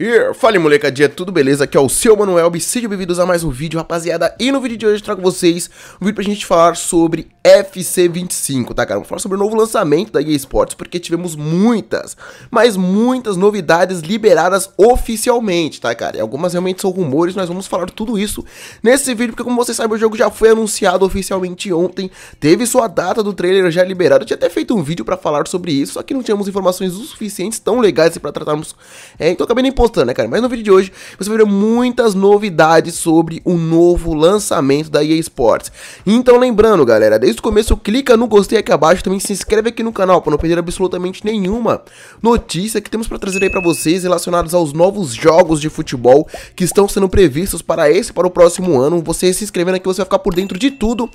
Yeah. Fala molecadinha, tudo beleza? Aqui é o seu Manuel e sejam bem-vindos a mais um vídeo, rapaziada. E no vídeo de hoje eu trago vocês um vídeo pra gente falar sobre FC25, tá, cara? Vamos falar sobre o novo lançamento da EA Sports, porque tivemos muitas, mas muitas novidades liberadas oficialmente, tá, cara? E algumas realmente são rumores, nós vamos falar tudo isso nesse vídeo, porque como vocês sabem, o jogo já foi anunciado oficialmente ontem, teve sua data do trailer já liberada, eu tinha até feito um vídeo pra falar sobre isso, só que não tínhamos informações o suficientes tão legais pra tratarmos, é, então acabei nem postando mostrando, né, cara? Mas no vídeo de hoje você vai ver muitas novidades sobre o novo lançamento da EA Sports. Então, lembrando, galera, desde o começo clica no gostei aqui abaixo, também se inscreve aqui no canal para não perder absolutamente nenhuma notícia que temos para trazer aí para vocês relacionados aos novos jogos de futebol que estão sendo previstos para esse para o próximo ano. Você se inscrevendo aqui, você vai ficar por dentro de tudo.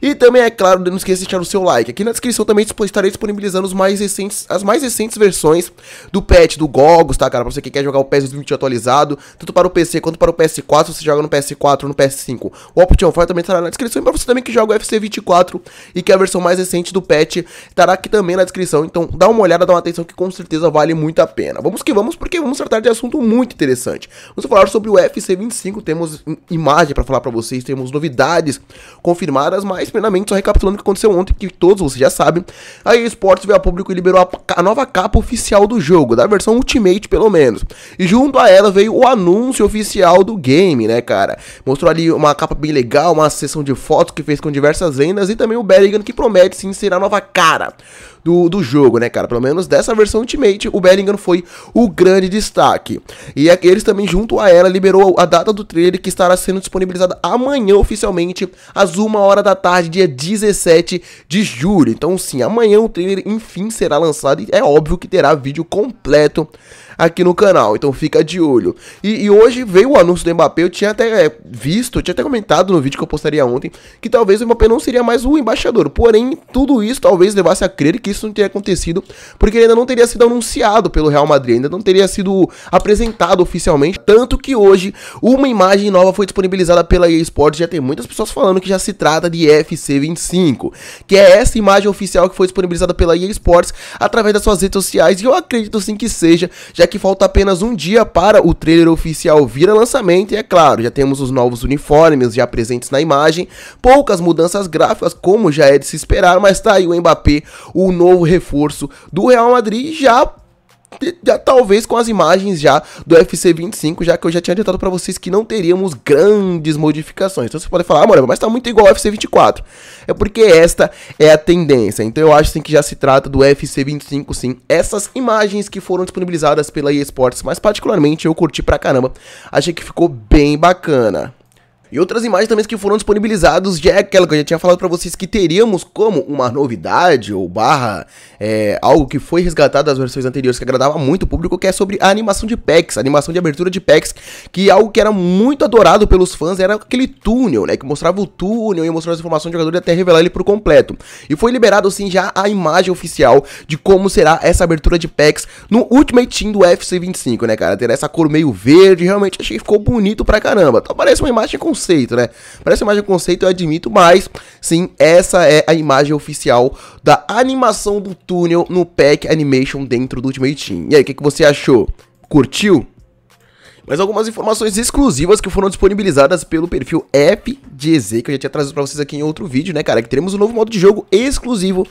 E também, é claro, não esqueça de deixar o seu like. Aqui na descrição também estarei disponibilizando os mais recentes, as mais recentes versões do patch do Gogos, tá, cara? Pra você que quer jogar o patch 10 20 atualizado, tanto para o PC quanto para o PS4, se você joga no PS4 ou no PS5. O Option Fire também estará na descrição, e para você também que joga o FC24 e que é a versão mais recente do patch, estará aqui também na descrição, então dá uma olhada, dá uma atenção que com certeza vale muito a pena. Vamos que vamos, porque vamos tratar de assunto muito interessante. Vamos falar sobre o FC25, temos imagem para falar para vocês, temos novidades confirmadas, mas primeiramente só recapitulando o que aconteceu ontem, que todos vocês já sabem, a eSports veio a público e liberou a, a nova capa oficial do jogo, da versão Ultimate pelo menos. E junto a ela veio o anúncio oficial do game, né, cara? Mostrou ali uma capa bem legal, uma sessão de fotos que fez com diversas vendas e também o Berrigan que promete sim ser a nova cara do, do jogo, né, cara? Pelo menos dessa versão Ultimate, o Bellingham foi o grande destaque. E é eles também, junto a ela, liberou a data do trailer que estará sendo disponibilizada amanhã oficialmente, às 1 hora da tarde, dia 17 de julho. Então, sim, amanhã o trailer enfim será lançado e é óbvio que terá vídeo completo aqui no canal, então fica de olho. E, e hoje veio o anúncio do Mbappé, eu tinha até é, visto, eu tinha até comentado no vídeo que eu postaria ontem, que talvez o Mbappé não seria mais o embaixador, porém tudo isso talvez levasse a crer que que isso não teria acontecido, porque ele ainda não teria sido anunciado pelo Real Madrid, ainda não teria sido apresentado oficialmente. Tanto que hoje uma imagem nova foi disponibilizada pela EA Sports, já tem muitas pessoas falando que já se trata de FC25, que é essa imagem oficial que foi disponibilizada pela EA Sports através das suas redes sociais, e eu acredito sim que seja, já que falta apenas um dia para o trailer oficial vir a lançamento, e é claro, já temos os novos uniformes já presentes na imagem, poucas mudanças gráficas, como já é de se esperar, mas tá aí o Mbappé, o novo reforço do Real Madrid já já, talvez com as imagens já do FC 25, já que eu já tinha adiantado para vocês que não teríamos grandes modificações. Então você pode falar, ah, mano, mas tá muito igual ao FC 24. É porque esta é a tendência. Então eu acho sim, que já se trata do FC 25, sim. Essas imagens que foram disponibilizadas pela eSports, mas particularmente eu curti pra caramba. Achei que ficou bem bacana. E outras imagens também que foram disponibilizadas já é aquela que eu já tinha falado para vocês que teríamos como uma novidade ou barra é, algo que foi resgatado das versões anteriores que agradava muito o público, que é sobre a animação de packs, a animação de abertura de packs, que algo que era muito adorado pelos fãs era aquele túnel, né, que mostrava o túnel e mostrava as informações do jogador e até revelar ele por completo. E foi liberado assim já a imagem oficial de como será essa abertura de packs no Ultimate Team do FC25, né, cara? Terá essa cor meio verde, realmente achei que ficou bonito pra caramba. Então parece uma imagem com conceito, né? Para imagem conceito eu admito, mas sim, essa é a imagem oficial da animação do túnel no pack animation dentro do Ultimate Team. E aí, o que, que você achou? Curtiu? mas algumas informações exclusivas que foram disponibilizadas pelo perfil FGZ, que eu já tinha trazido para vocês aqui em outro vídeo, né, cara? Que teremos um novo modo de jogo exclusivo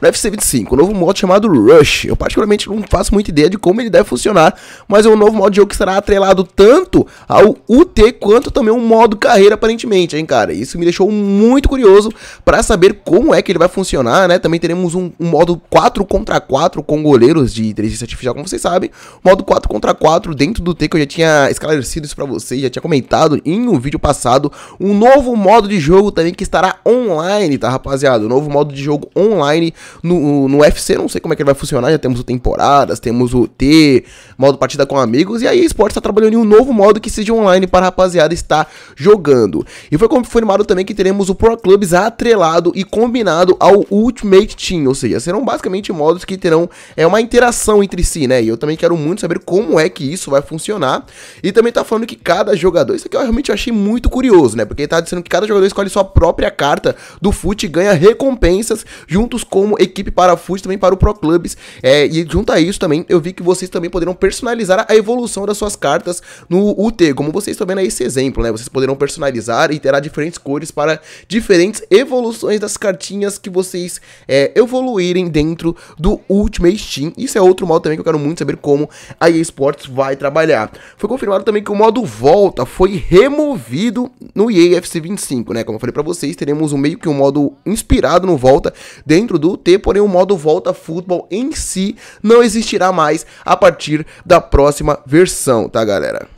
no fc 25, um novo modo chamado Rush. Eu particularmente não faço muita ideia de como ele deve funcionar, mas é um novo modo de jogo que será atrelado tanto ao UT quanto também um modo carreira aparentemente, hein, cara. Isso me deixou muito curioso para saber como é que ele vai funcionar, né? Também teremos um, um modo 4 contra 4 com goleiros de inteligência artificial, como vocês sabem. Modo 4 contra 4 dentro do T que eu já tinha esclarecido isso para vocês, já tinha comentado em um vídeo passado, um novo modo de jogo também que estará online, tá, rapaziada? Um novo modo de jogo online no, no UFC, não sei como é que ele vai funcionar, já temos o temporadas, temos o T, modo partida com amigos, e aí a Esportes está trabalhando em um novo modo que seja online para a rapaziada estar jogando. E foi confirmado também que teremos o Pro Clubs atrelado e combinado ao Ultimate Team, ou seja, serão basicamente modos que terão é, uma interação entre si, né? E eu também quero muito saber como é que isso vai funcionar. E também tá falando que cada jogador, isso aqui eu realmente achei muito curioso, né? Porque ele tá dizendo que cada jogador escolhe sua própria carta do fute e ganha recompensas juntos como como equipe para também para o Pro Clubs. É, e junto a isso também, eu vi que vocês também poderão personalizar a evolução das suas cartas no UT, como vocês estão vendo aí esse exemplo, né? Vocês poderão personalizar e terá diferentes cores para diferentes evoluções das cartinhas que vocês é, evoluírem dentro do Ultimate steam Isso é outro modo também que eu quero muito saber como a eSports vai trabalhar. Foi confirmado também que o modo volta foi removido no ea fc 25, né? Como eu falei para vocês, teremos um meio que um modo inspirado no volta dentro do ter, porém o modo Volta Futebol em si não existirá mais a partir da próxima versão, tá galera?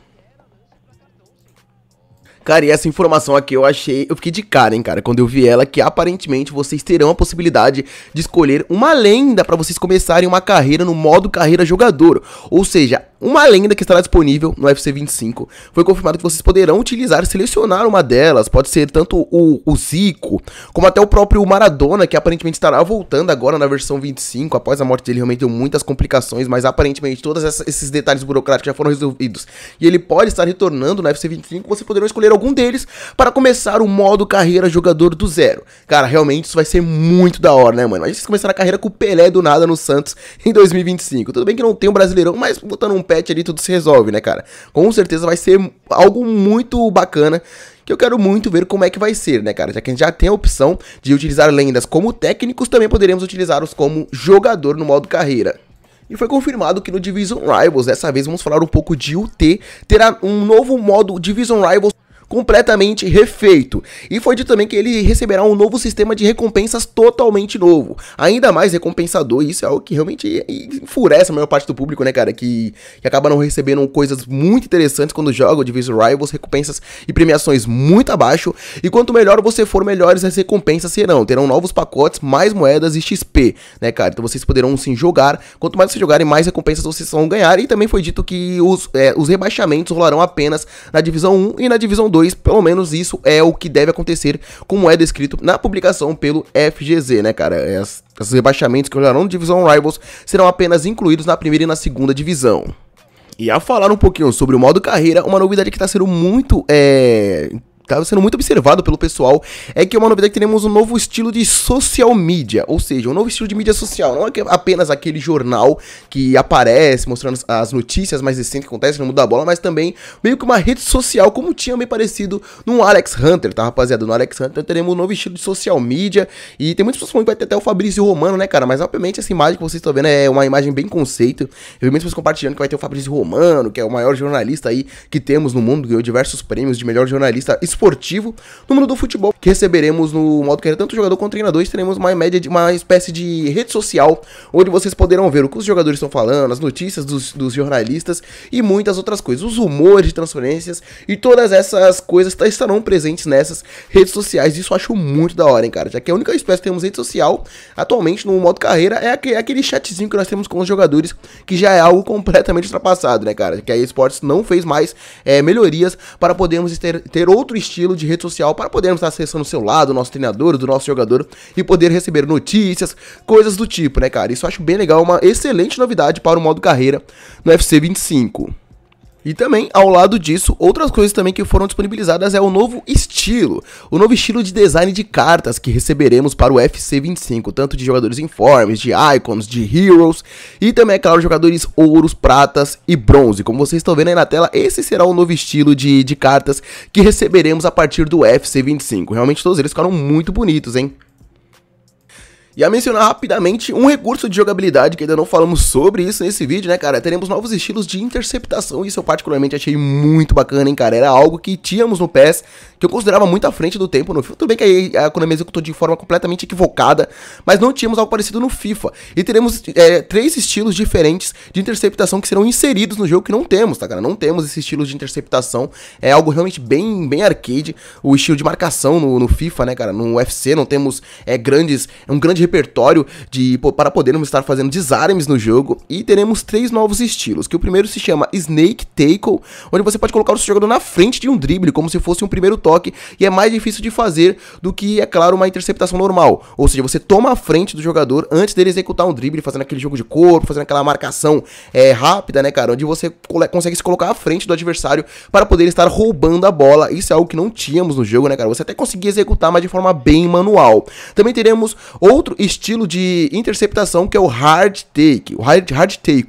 Cara, e essa informação aqui eu achei. Eu fiquei de cara, hein, cara, quando eu vi ela, que aparentemente vocês terão a possibilidade de escolher uma lenda para vocês começarem uma carreira no modo carreira jogador. Ou seja, uma lenda que estará disponível no UFC 25. Foi confirmado que vocês poderão utilizar selecionar uma delas. Pode ser tanto o, o, Zico, como até o próprio Maradona, que aparentemente estará voltando agora na versão 25. Após a morte dele, realmente deu muitas complicações, mas aparentemente todos esses detalhes burocráticos já foram resolvidos. E ele pode estar retornando no UFC 25. Vocês poderão escolher algum deles para começar o modo carreira jogador do zero. Cara, realmente isso vai ser muito da hora, né, mano? Mas vocês começaram a carreira com o Pelé do nada no Santos em 2025. Tudo bem que não tem um brasileirão, mas botando um patch ali tudo se resolve, né, cara? Com certeza vai ser algo muito bacana que eu quero muito ver como é que vai ser, né, cara? Já que a gente já tem a opção de utilizar lendas como técnicos, também poderemos utilizá-los como jogador no modo carreira. E foi confirmado que no Division Rivals, dessa vez vamos falar um pouco de UT, terá um novo modo Division Rivals completamente refeito. E foi dito também que ele receberá um novo sistema de recompensas totalmente novo, ainda mais recompensador, isso é algo que realmente enfurece a maior parte do público, né, cara, que, que acaba não recebendo coisas muito interessantes quando joga o Division Rivals, recompensas e premiações muito abaixo, e quanto melhor você for, melhores as recompensas serão, terão novos pacotes, mais moedas e XP, né, cara, então vocês poderão sim jogar, quanto mais vocês jogarem, mais recompensas vocês vão ganhar, e também foi dito que os, é, os rebaixamentos rolarão apenas na Divisão 1 e na Divisão 2, 2, pelo menos isso é o que deve acontecer, como é descrito na publicação pelo FGZ, né, cara? É, esses rebaixamentos que olharão no Divisão Rivals serão apenas incluídos na primeira e na segunda divisão. E a falar um pouquinho sobre o modo carreira, uma novidade que está sendo muito é, estava sendo muito observado pelo pessoal, é que é uma novidade que teremos um novo estilo de social media, ou seja, um novo estilo de mídia social, não é apenas aquele jornal que aparece mostrando as notícias mais recentes que acontecem no mundo da bola, mas também meio que uma rede social, como tinha meio parecido no Alex Hunter, tá rapaziada? No Alex Hunter teremos um novo estilo de social media, e tem muitas pessoas falando que vai ter até o Fabrício Romano, né, cara? Mas obviamente essa imagem que vocês estão vendo é uma imagem bem conceito, eu vi muitas pessoas compartilhando que vai ter o Fabrício Romano, que é o maior jornalista aí que temos no mundo, ganhou diversos prêmios de melhor jornalista esportivo, esportivo no mundo do futebol, que receberemos no modo que tanto jogador quanto treinadores, teremos uma média de uma espécie de rede social onde vocês poderão ver o que os jogadores estão falando, as notícias dos, dos jornalistas e muitas outras coisas, os rumores de transferências e todas essas coisas tá, estarão presentes nessas redes sociais. Isso eu acho muito da hora, hein, cara? Já que a única espécie que temos rede social atualmente no modo carreira é, é aquele chatzinho que nós temos com os jogadores, que já é algo completamente ultrapassado, né, cara? Que a esportes não fez mais é, melhorias para podermos ter, ter outros estilo de rede social para podermos estar acessando o seu lado, do nosso treinador, do nosso jogador e poder receber notícias, coisas do tipo, né, cara? Isso eu acho bem legal, uma excelente novidade para o modo carreira no UFC 25. E também, ao lado disso, outras coisas também que foram disponibilizadas é o novo estilo. O novo estilo de design de cartas que receberemos para o FC 25, tanto de jogadores informes, de icons, de heroes e também, é claro, jogadores ouros, pratas e bronze. Como vocês estão vendo aí na tela, esse será o novo estilo de, de cartas que receberemos a partir do FC 25. Realmente todos eles ficaram muito bonitos, hein? E a mencionar rapidamente um recurso de jogabilidade que ainda não falamos sobre isso nesse vídeo, né, cara? Teremos novos estilos de interceptação, isso eu particularmente achei muito bacana, hein, cara? Era algo que tínhamos no PES que eu considerava muito à frente do tempo no FIFA. Tudo bem que a Konami executou de forma completamente equivocada, mas não tínhamos algo parecido no FIFA. E teremos é, três estilos diferentes de interceptação que serão inseridos no jogo que não temos, tá, cara? Não temos esse estilo de interceptação. É algo realmente bem, bem arcade. O estilo de marcação no, no FIFA, né, cara? No UFC não temos é, grandes, um grande repertório de para podermos estar fazendo desarmes no jogo. E teremos três novos estilos, que o primeiro se chama Snake Tackle, onde você pode colocar o seu jogador na frente de um drible, como se fosse um primeiro toque e é mais difícil de fazer do que, é claro, uma interceptação normal. Ou seja, você toma a frente do jogador antes dele executar um drible, fazendo aquele jogo de corpo, fazendo aquela marcação é, rápida, né, cara? Onde você consegue se colocar à frente do adversário para poder estar roubando a bola. Isso é algo que não tínhamos no jogo, né, cara? Você até conseguia executar, mas de forma bem manual. Também teremos outro estilo de interceptação que é o hard take, o hard, hard take,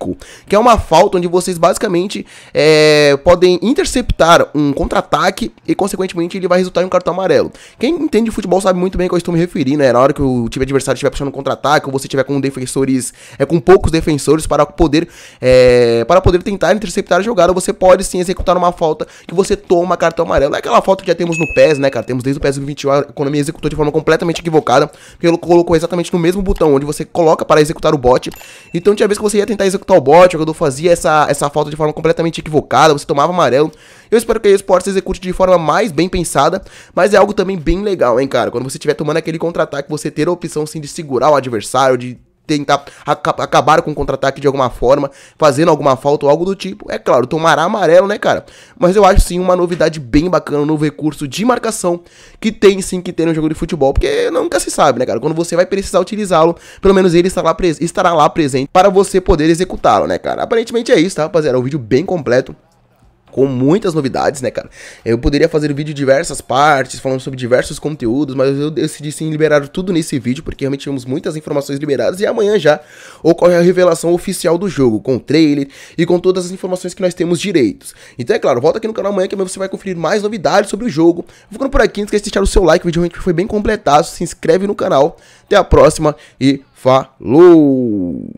que é uma falta onde vocês basicamente é, podem interceptar um contra-ataque e, consequentemente, ele vai resultar em um cartão amarelo. Quem entende de futebol sabe muito bem o que eu estou me referindo, né? Na hora que o time adversário estiver puxando contra-ataque, ou você estiver com defensores, é com poucos defensores para poder é, para poder tentar interceptar a jogada, você pode sim executar uma falta que você toma cartão amarelo. É aquela falta que já temos no PES, né, cara? Temos desde o PES 21, a economia executou de forma completamente equivocada, porque ele colocou exatamente no mesmo botão onde você coloca para executar o bot. Então tinha vez que você ia tentar executar o bot, o jogador fazia essa, essa falta de forma completamente equivocada, você tomava amarelo. Eu espero que a Sport se execute de forma mais bem pensada, mas é algo também bem legal, hein, cara? Quando você estiver tomando aquele contra-ataque, você ter a opção, sim, de segurar o adversário, de tentar acabar com o contra-ataque de alguma forma, fazendo alguma falta ou algo do tipo. É claro, tomará amarelo, né, cara? Mas eu acho sim uma novidade bem bacana, um novo recurso de marcação que tem sim que ter no jogo de futebol, porque nunca se sabe, né, cara? Quando você vai precisar utilizá-lo, pelo menos ele estará lá, estará lá presente para você poder executá-lo, né, cara? Aparentemente é isso, tá, rapaziada? É um vídeo bem completo com muitas novidades, né, cara? Eu poderia fazer vídeo de diversas partes, falando sobre diversos conteúdos, mas eu decidi sim liberar tudo nesse vídeo, porque realmente tivemos muitas informações liberadas e amanhã já ocorre a revelação oficial do jogo, com o trailer e com todas as informações que nós temos direitos. Então é claro, volta aqui no canal amanhã que amanhã você vai conferir mais novidades sobre o jogo. Vou ficando por aqui, não esquece de deixar o seu like, o vídeo realmente foi bem completado, se inscreve no canal. Até a próxima e falou!